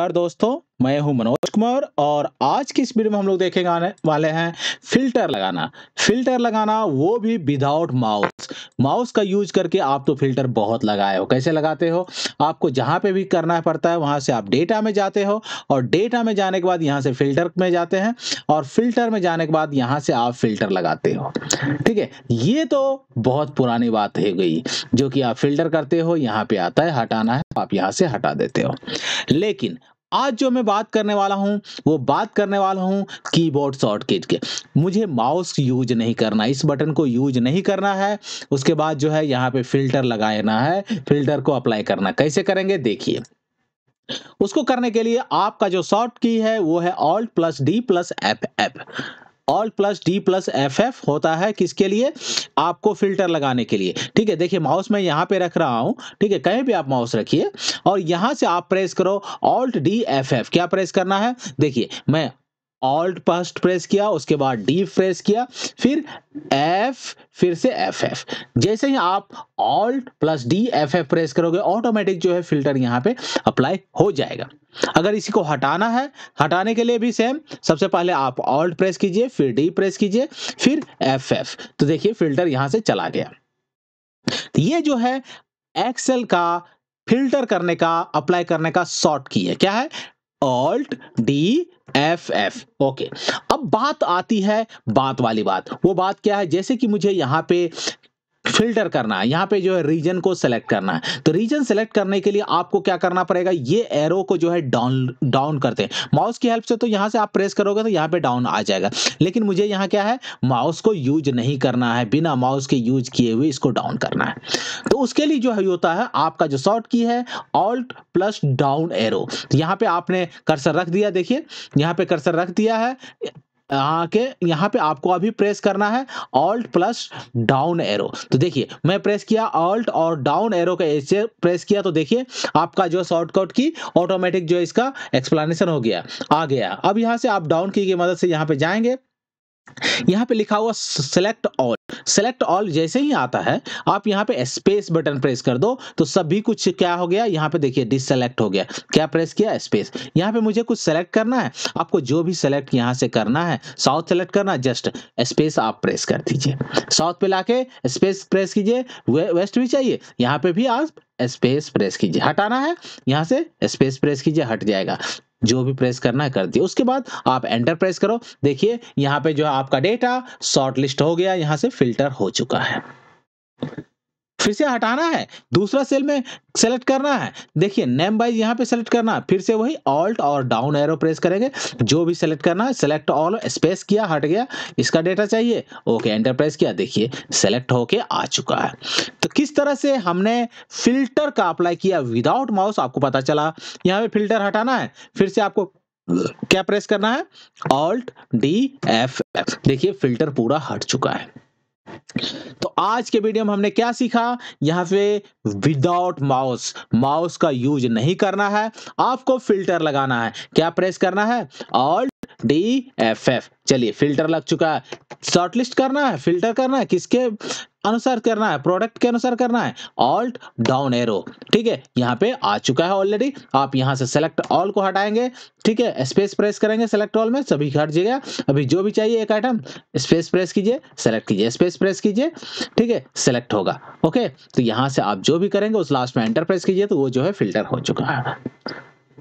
नमस्कार दोस्तों मैं हूं मनोज कुमार और आज की इस वीडियो में हम लोग आने वाले हैं फिल्टर लगाना फिल्टर लगाना वो भी विदाउट माउस माउस का यूज करके आप तो फिल्टर बहुत लगाए हो कैसे लगाते हो आपको जहां पे भी करना पड़ता है वहां से आप डेटा में जाते हो और डेटा में जाने के बाद यहां से फिल्टर में जाते हैं और फिल्टर में जाने के बाद यहाँ से आप फिल्टर लगाते हो ठीक है ये तो बहुत पुरानी बात हो गई जो कि आप फिल्टर करते हो यहाँ पे आता है हटाना है आप यहाँ से हटा देते हो लेकिन आज जो मैं बात करने वाला हूँ वो बात करने वाला हूँ कीबोर्ड शॉर्टकट के मुझे माउस यूज नहीं करना इस बटन को यूज नहीं करना है उसके बाद जो है यहाँ पे फिल्टर लगाना है फिल्टर को अप्लाई करना कैसे करेंगे देखिए उसको करने के लिए आपका जो शॉर्ट की है वो है alt plus D plus F F alt plus D plus F F होता है किसके लिए आपको फिल्टर लगाने के लिए ठीक है देखिए माउस में यहां पे रख रहा हूँ ठीक है कहीं भी आप माउस रखिए और यहां से आप प्रेस करो ऑल्ट डी एफ एफ क्या प्रेस करना है देखिए मैं ऑल्ट पास्ट प्रेस किया उसके बाद डी प्रेस किया फिर एफ फिर से एफ एफ जैसे ही आप alt plus D F F press करोगे ऑटोमेटिक जो है फिल्टर यहाँ पे अप्लाई हो जाएगा अगर इसी को हटाना है हटाने के लिए भी सेम सबसे पहले आप ऑल्ट प्रेस कीजिए फिर डी प्रेस कीजिए फिर एफ एफ तो देखिए फिल्टर यहां से चला गया तो ये जो है एक्सेल का फिल्टर करने का अप्लाई करने का शॉर्ट की है क्या है alt D F F okay अब बात आती है बात वाली बात वो बात क्या है जैसे कि मुझे यहाँ पे फिल्टर करना है यहाँ पे जो है रीजन को सेलेक्ट करना है तो रीजन सेलेक्ट करने के लिए आपको क्या करना पड़ेगा ये एरो को जो है डाउन डाउन करते हैं माउस की हेल्प से तो यहाँ से आप प्रेस करोगे तो यहाँ पे डाउन आ जाएगा लेकिन मुझे यहाँ क्या है माउस को यूज नहीं करना है बिना माउस के यूज किए हुए इसको डाउन करना है तो उसके लिए जो है होता है आपका जो शॉर्ट की है ऑल्ट प्लस डाउन एरो यहाँ पे आपने कर्सर रख दिया देखिए यहाँ पे कर्सर रख दिया है आके यहाँ पे आपको अभी प्रेस करना है ऑल्ट प्लस डाउन एरो तो देखिए मैं प्रेस किया ऑल्ट और डाउन एरो का ऐसे प्रेस किया तो देखिए आपका जो शॉर्टकट की ऑटोमेटिक जो इसका एक्सप्लेनेशन हो गया आ गया अब यहाँ से आप डाउन की मदद से यहाँ पे जाएंगे यहाँ पे लिखा हुआ सेलेक्ट ऑल सेलेक्ट ऑल जैसे ही आता है आप यहाँ पे स्पेस बटन प्रेस कर दो तो सभी कुछ क्या हो गया यहाँ पे देखिए डिसलेक्ट हो गया क्या प्रेस किया स्पेस यहाँ पे मुझे कुछ सेलेक्ट करना है आपको जो भी सेलेक्ट यहाँ से करना है साउथ सेलेक्ट करना जस्ट स्पेस आप प्रेस कर दीजिए साउथ पे लाके स्पेस प्रेस कीजिए वे, वेस्ट भी चाहिए यहाँ पे भी आप स्पेस प्रेस कीजिए हटाना है यहाँ से स्पेस प्रेस कीजिए हट जाएगा जो भी प्रेस करना है कर दिया उसके बाद आप एंटर प्रेस करो देखिए यहाँ पे जो है आपका डेटा शॉर्ट लिस्ट हो गया यहाँ से फिल्टर हो चुका है फिर से हटाना है दूसरा सेल में सेलेक्ट करना है देखिए नेम वाइज यहाँ पे सेलेक्ट करना है फिर से वही ऑल्ट और डाउन एरो प्रेस करेंगे जो भी सेलेक्ट करना है सेलेक्ट ऑल स्पेस किया हट गया इसका डेटा चाहिए ओके एंटरप्राइज किया देखिए सेलेक्ट होके आ चुका है तो किस तरह से हमने फिल्टर का अप्लाई किया विदाउट माउस आपको पता चला यहाँ पे फिल्टर हटाना है फिर से आपको क्या प्रेस करना है ऑल्ट डी एफ एफ देखिए फिल्टर पूरा हट चुका है तो आज के वीडियो में हमने क्या सीखा यहां पे विदाउट माउस माउस का यूज नहीं करना है आपको फिल्टर लगाना है क्या प्रेस करना है ऑल्ट डी एफ एफ चलिए फिल्टर लग चुका है शॉर्टलिस्ट करना है फिल्टर करना है किसके अनुसार करना है प्रोडक्ट के अनुसार करना है ऑल्ट डाउन एरो ठीक है यहाँ पे आ चुका है ऑलरेडी आप यहाँ से सेलेक्ट ऑल को हटाएंगे ठीक है स्पेस प्रेस करेंगे सेलेक्ट ऑल में सभी हट जाएगा अभी जो भी चाहिए एक आइटम स्पेस प्रेस कीजिए सेलेक्ट कीजिए स्पेस प्रेस कीजिए ठीक है सेलेक्ट होगा ओके तो यहाँ से आप जो भी करेंगे उस लास्ट में एंटर प्रेस कीजिए तो वो जो है फिल्टर हो चुका है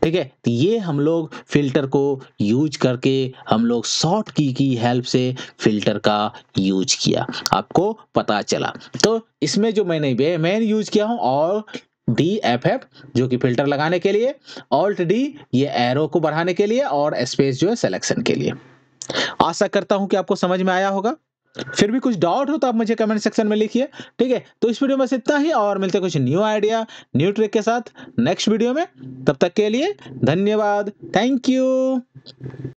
ठीक है तो ये हम लोग फिल्टर को यूज करके हम लोग शॉर्ट की की हेल्प से फिल्टर का यूज किया आपको पता चला तो इसमें जो मैंने मैन यूज किया हूँ और डी एफ एफ जो कि फिल्टर लगाने के लिए ऑल्ट डी ये एरो को बढ़ाने के लिए और स्पेस जो है सिलेक्शन के लिए आशा करता हूं कि आपको समझ में आया होगा फिर भी कुछ डाउट हो तो आप मुझे कमेंट सेक्शन में लिखिए ठीक है तो इस वीडियो में बस इतना ही और मिलते हैं कुछ न्यू आइडिया न्यू ट्रिक के साथ नेक्स्ट वीडियो में तब तक के लिए धन्यवाद थैंक यू